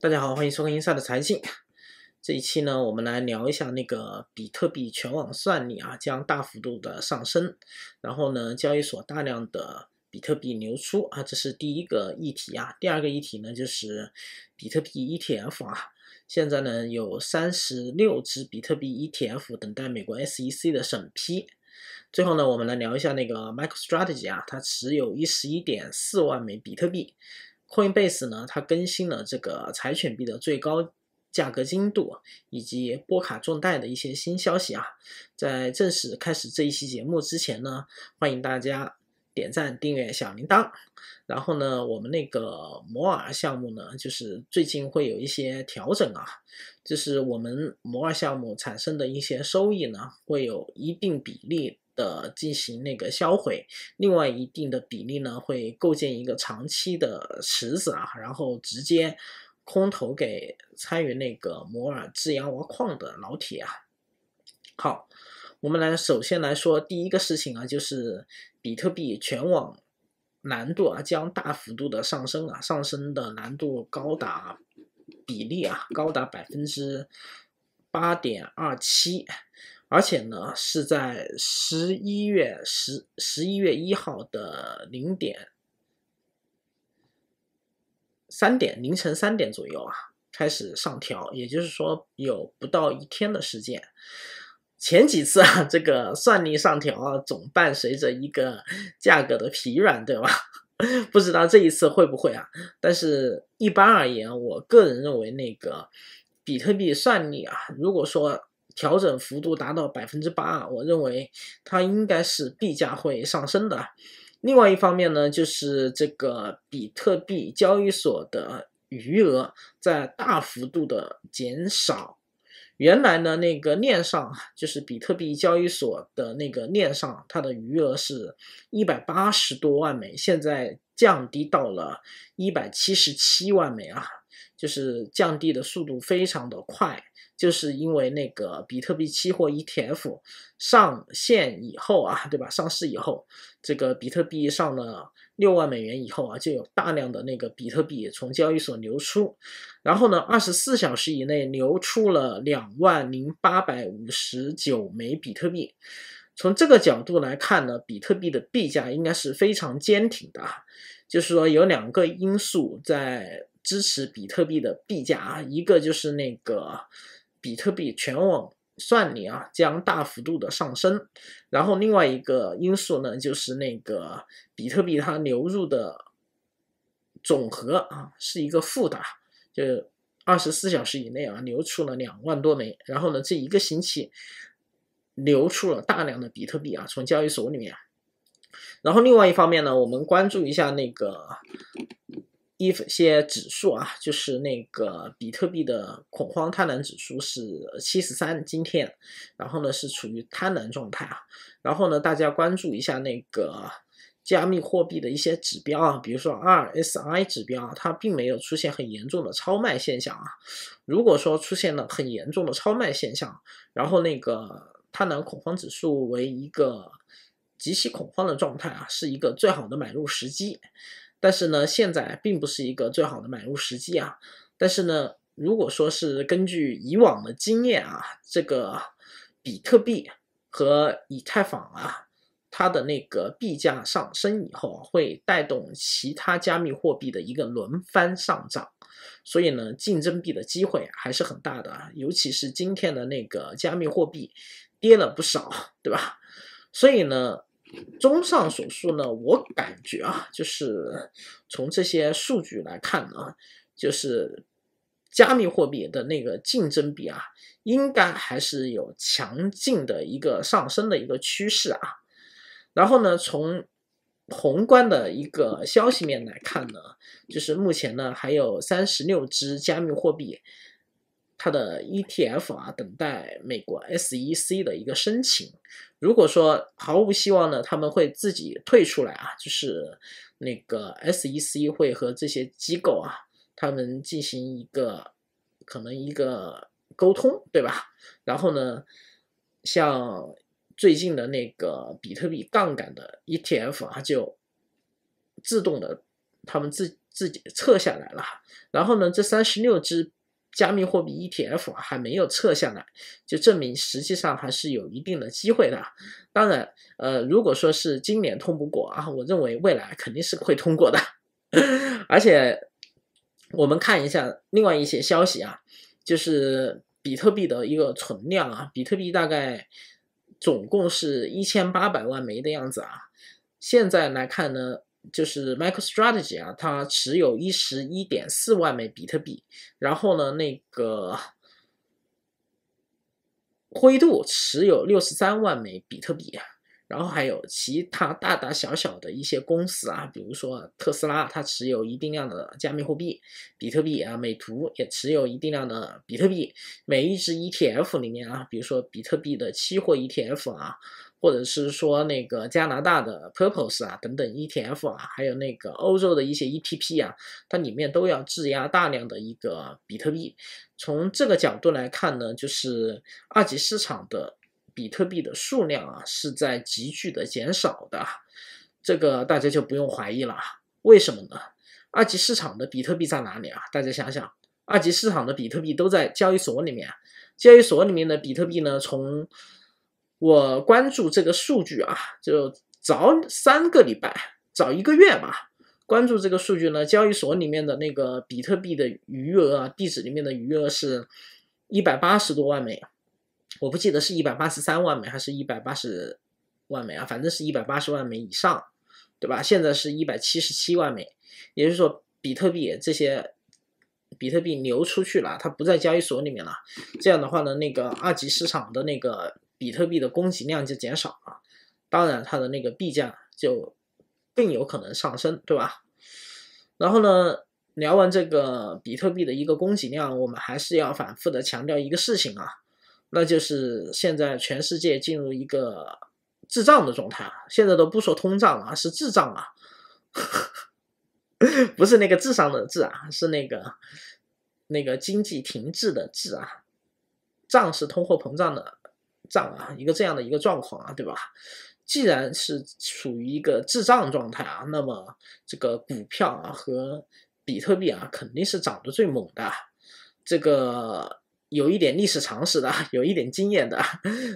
大家好，欢迎收看《英赛的财经》。这一期呢，我们来聊一下那个比特币全网算力啊将大幅度的上升，然后呢，交易所大量的比特币流出啊，这是第一个议题啊。第二个议题呢，就是比特币 ETF 啊。现在呢，有三十六只比特币 ETF 等待美国 SEC 的审批。最后呢，我们来聊一下那个 m i c r o Strategy 啊，它持有一十一点四万枚比特币。Coinbase 呢，它更新了这个柴犬币的最高价格精度，以及波卡众贷的一些新消息啊。在正式开始这一期节目之前呢，欢迎大家点赞、订阅小铃铛。然后呢，我们那个摩尔项目呢，就是最近会有一些调整啊，就是我们摩尔项目产生的一些收益呢，会有一定比例。的进行那个销毁，另外一定的比例呢会构建一个长期的池子啊，然后直接空投给参与那个摩尔制氧挖矿的老铁啊。好，我们来首先来说第一个事情啊，就是比特币全网难度啊将大幅度的上升啊，上升的难度高达比例啊高达百分之八点二七。而且呢，是在十一月十十一月一号的零点三点凌晨三点左右啊，开始上调，也就是说有不到一天的时间。前几次啊，这个算力上调啊，总伴随着一个价格的疲软，对吧？不知道这一次会不会啊？但是，一般而言，我个人认为，那个比特币算力啊，如果说，调整幅度达到百分之八，我认为它应该是币价会上升的。另外一方面呢，就是这个比特币交易所的余额在大幅度的减少。原来呢，那个链上就是比特币交易所的那个链上，它的余额是一百八十多万枚，现在降低到了一百七十七万枚啊，就是降低的速度非常的快。就是因为那个比特币期货 ETF 上线以后啊，对吧？上市以后，这个比特币上了六万美元以后啊，就有大量的那个比特币从交易所流出，然后呢，二十四小时以内流出了两万零八百五十九枚比特币。从这个角度来看呢，比特币的币价应该是非常坚挺的，就是说有两个因素在支持比特币的币价，啊，一个就是那个。比特币全网算力啊将大幅度的上升，然后另外一个因素呢就是那个比特币它流入的总和啊是一个负的，就二十四小时以内啊流出了两万多枚，然后呢这一个星期流出了大量的比特币啊从交易所里面，然后另外一方面呢我们关注一下那个。一些指数啊，就是那个比特币的恐慌贪婪指数是七十三，今天，然后呢是处于贪婪状态啊，然后呢大家关注一下那个加密货币的一些指标啊，比如说 RSI 指标啊，它并没有出现很严重的超卖现象啊，如果说出现了很严重的超卖现象，然后那个贪婪恐慌指数为一个极其恐慌的状态啊，是一个最好的买入时机。但是呢，现在并不是一个最好的买入时机啊。但是呢，如果说是根据以往的经验啊，这个比特币和以太坊啊，它的那个币价上升以后，会带动其他加密货币的一个轮番上涨。所以呢，竞争币的机会还是很大的，尤其是今天的那个加密货币跌了不少，对吧？所以呢。综上所述呢，我感觉啊，就是从这些数据来看啊，就是加密货币的那个竞争比啊，应该还是有强劲的一个上升的一个趋势啊。然后呢，从宏观的一个消息面来看呢，就是目前呢还有三十六只加密货币。它的 ETF 啊，等待美国 SEC 的一个申请。如果说毫无希望呢，他们会自己退出来啊，就是那个 SEC 会和这些机构啊，他们进行一个可能一个沟通，对吧？然后呢，像最近的那个比特币杠杆的 ETF 啊，就自动的他们自自己撤下来了。然后呢，这三十六只。加密货币 ETF 还没有撤下来，就证明实际上还是有一定的机会的。当然，呃，如果说是今年通不过啊，我认为未来肯定是会通过的。而且，我们看一下另外一些消息啊，就是比特币的一个存量啊，比特币大概总共是一千八百万枚的样子啊，现在来看呢。就是 MicroStrategy 啊，它持有一十一点四万枚比特币。然后呢，那个灰度持有六十三万枚比特币啊。然后还有其他大大小小的一些公司啊，比如说特斯拉，它持有一定量的加密货币，比特币啊。美图也持有一定量的比特币。每一只 ETF 里面啊，比如说比特币的期货 ETF 啊。或者是说那个加拿大的 purpose 啊，等等 ETF 啊，还有那个欧洲的一些 ETP 啊，它里面都要质押大量的一个比特币。从这个角度来看呢，就是二级市场的比特币的数量啊是在急剧的减少的，这个大家就不用怀疑了。为什么呢？二级市场的比特币在哪里啊？大家想想，二级市场的比特币都在交易所里面，交易所里面的比特币呢，从我关注这个数据啊，就早三个礼拜，早一个月吧。关注这个数据呢，交易所里面的那个比特币的余额，啊，地址里面的余额是一百八十多万美，我不记得是一百八十三万美还是一百八十万美啊，反正是一百八十万美以上，对吧？现在是一百七十七万美，也就是说，比特币这些比特币流出去了，它不在交易所里面了。这样的话呢，那个二级市场的那个。比特币的供给量就减少了，当然它的那个币价就更有可能上升，对吧？然后呢，聊完这个比特币的一个供给量，我们还是要反复的强调一个事情啊，那就是现在全世界进入一个滞胀的状态啊，现在都不说通胀啊，是滞胀啊，不是那个智商的智啊，是那个那个经济停滞的滞啊，胀是通货膨胀的。涨啊，一个这样的一个状况啊，对吧？既然是处于一个滞胀状态啊，那么这个股票啊和比特币啊肯定是涨得最猛的。这个有一点历史常识的，有一点经验的，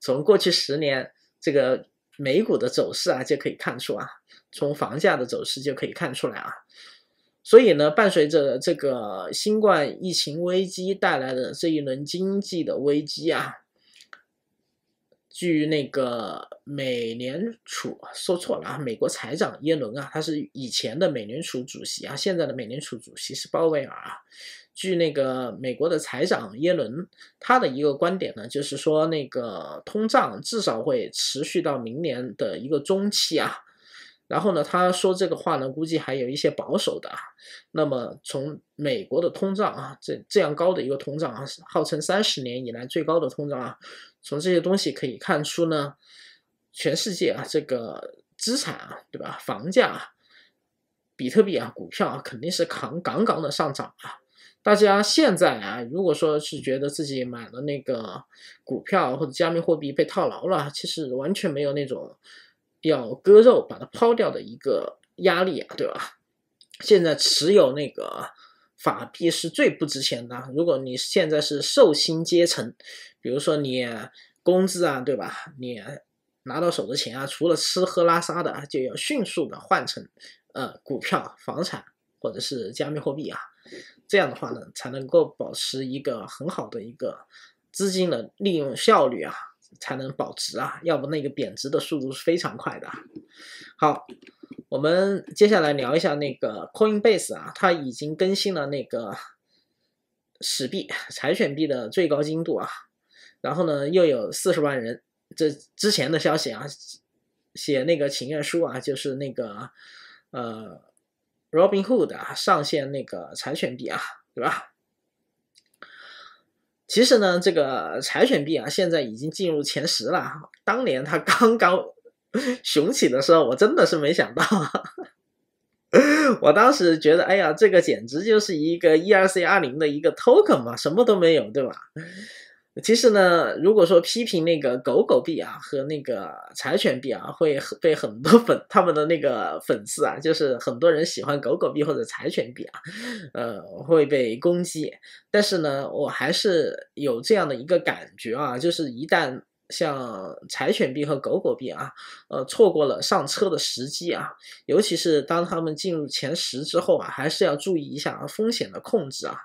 从过去十年这个美股的走势啊就可以看出啊，从房价的走势就可以看出来啊。所以呢，伴随着这个新冠疫情危机带来的这一轮经济的危机啊。据那个美联储说错了啊，美国财长耶伦啊，他是以前的美联储主席啊，现在的美联储主席是鲍威尔啊。据那个美国的财长耶伦他的一个观点呢，就是说那个通胀至少会持续到明年的一个中期啊。然后呢，他说这个话呢，估计还有一些保守的啊。那么从美国的通胀啊，这这样高的一个通胀啊，号称三十年以来最高的通胀啊，从这些东西可以看出呢，全世界啊，这个资产啊，对吧？房价、啊、比特币啊、股票啊，肯定是扛杠杠的上涨啊。大家现在啊，如果说是觉得自己买了那个股票或者加密货币被套牢了，其实完全没有那种。要割肉把它抛掉的一个压力啊，对吧？现在持有那个法币是最不值钱的。如果你现在是寿星阶层，比如说你工资啊，对吧？你拿到手的钱啊，除了吃喝拉撒的啊，就要迅速的换成呃股票、房产或者是加密货币啊。这样的话呢，才能够保持一个很好的一个资金的利用效率啊。才能保值啊，要不那个贬值的速度是非常快的。好，我们接下来聊一下那个 Coinbase 啊，它已经更新了那个史币柴犬币的最高精度啊，然后呢又有四十万人，这之前的消息啊，写那个请愿书啊，就是那个呃 Robinhood 啊上线那个柴犬币啊，对吧？其实呢，这个柴犬币啊，现在已经进入前十了。当年它刚刚 雄起的时候，我真的是没想到，我当时觉得，哎呀，这个简直就是一个 ERC20 的一个 token 嘛，什么都没有，对吧？其实呢，如果说批评那个狗狗币啊和那个柴犬币啊，会被很多粉他们的那个粉丝啊，就是很多人喜欢狗狗币或者柴犬币啊，呃，会被攻击。但是呢，我还是有这样的一个感觉啊，就是一旦像柴犬币和狗狗币啊，呃，错过了上车的时机啊，尤其是当他们进入前十之后啊，还是要注意一下风险的控制啊。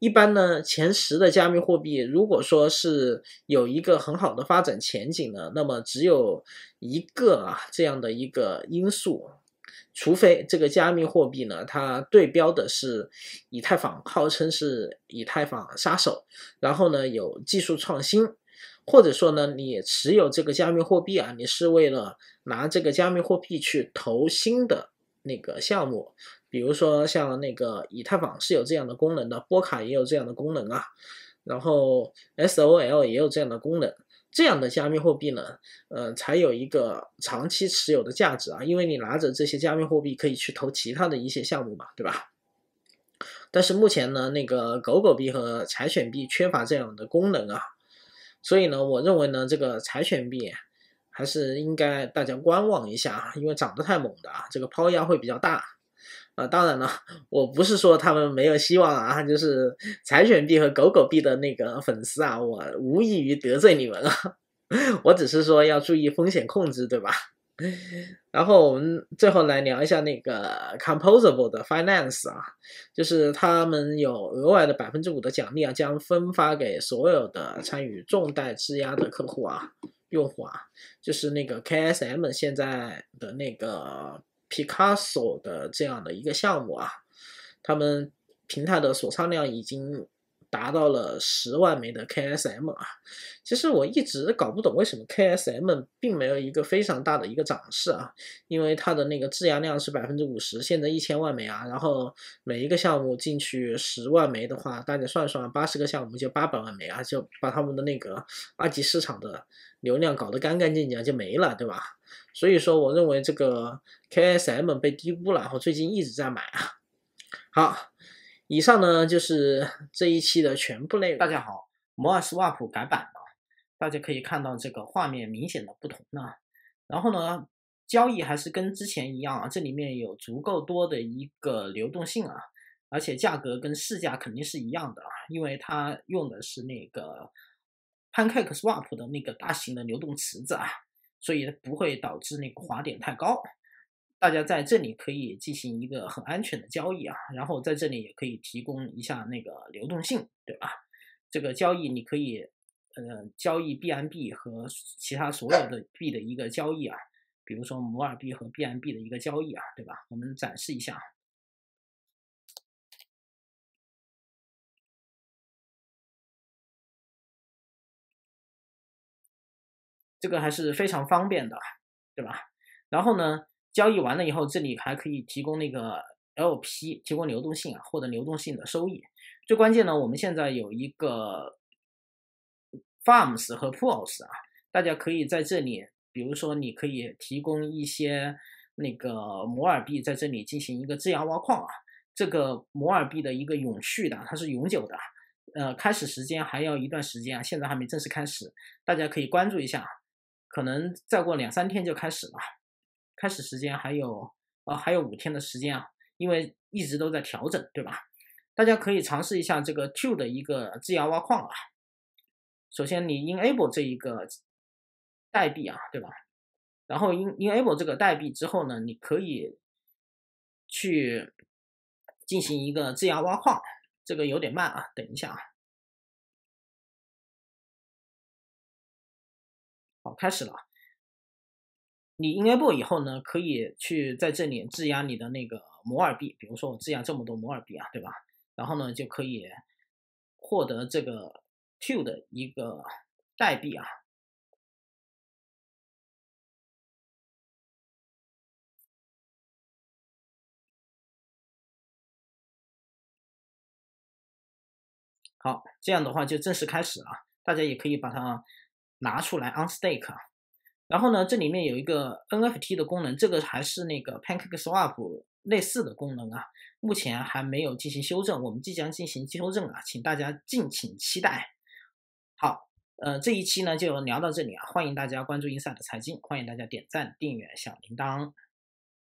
一般呢，前十的加密货币，如果说是有一个很好的发展前景呢，那么只有一个啊这样的一个因素，除非这个加密货币呢，它对标的是以太坊，号称是以太坊杀手，然后呢有技术创新，或者说呢你持有这个加密货币啊，你是为了拿这个加密货币去投新的那个项目。比如说像那个以太坊是有这样的功能的，波卡也有这样的功能啊，然后 SOL 也有这样的功能，这样的加密货币呢，呃，才有一个长期持有的价值啊，因为你拿着这些加密货币可以去投其他的一些项目嘛，对吧？但是目前呢，那个狗狗币和柴犬币缺乏这样的功能啊，所以呢，我认为呢，这个柴犬币还是应该大家观望一下啊，因为涨得太猛的啊，这个抛压会比较大。啊，当然了，我不是说他们没有希望啊，就是柴犬币和狗狗币的那个粉丝啊，我无异于得罪你们了，我只是说要注意风险控制，对吧？然后我们最后来聊一下那个 Composable 的 Finance 啊，就是他们有额外的百分之五的奖励啊，将分发给所有的参与重贷质押的客户啊，用户啊，就是那个 KSM 现在的那个。Picasso 的这样的一个项目啊，他们平台的收仓量已经。达到了十万枚的 KSM 啊，其实我一直搞不懂为什么 KSM 并没有一个非常大的一个涨势啊，因为它的那个质押量是百分之五十，现在一千万枚啊，然后每一个项目进去十万枚的话，大家算算，八十个项目就八百万枚啊，就把他们的那个二级市场的流量搞得干干净净就没了，对吧？所以说我认为这个 KSM 被低估了，然后最近一直在买啊，好。以上呢就是 这一期的全部内容。大家好，摩尔 swap 改版了，大家可以看到这个画面明显的不同。啊，然后呢，交易还是跟之前一样啊，这里面有足够多的一个流动性啊，而且价格跟市价肯定是一样的啊，因为它用的是那个 pancake swap 的那个大型的流动池子啊，所以不会导致那个滑点太高。大家在这里可以进行一个很安全的交易啊，然后在这里也可以提供一下那个流动性，对吧？这个交易你可以，呃，交易 B M B 和其他所有的币的一个交易啊，比如说摩尔币和 B M B 的一个交易啊，对吧？我们展示一下，这个还是非常方便的，对吧？然后呢？交易完了以后，这里还可以提供那个 LP，提供流动性啊，获得流动性的收益。最关键呢，我们现在有一个 farms 和 pools 啊，大家可以在这里，比如说你可以提供一些那个摩尔币在这里进行一个质押挖矿啊。这个摩尔币的一个永续的，它是永久的，呃，开始时间还要一段时间啊，现在还没正式开始，大家可以关注一下，可能再过两三天就开始了。开始时间还有，呃，还有五天的时间啊，因为一直都在调整，对吧？大家可以尝试一下这个 Q 的一个质押挖矿啊。首先你 enable 这一个代币啊，对吧？然后 en enable 这个代币之后呢，你可以去进行一个质押挖矿，这个有点慢啊，等一下啊。好，开始了。你应该过以后呢，可以去在这里质押你的那个摩尔币，比如说我质押这么多摩尔币啊，对吧？然后呢，就可以获得这个 Q 的一个代币啊。好，这样的话就正式开始了，大家也可以把它拿出来 unstake 啊。然后呢，这里面有一个 NFT 的功能，这个还是那个 Pancake Swap 类似的功能啊，目前还没有进行修正，我们即将进行修正啊，请大家敬请期待。好，呃，这一期呢就聊到这里啊，欢迎大家关注硬赛的财经，欢迎大家点赞、订阅、小铃铛。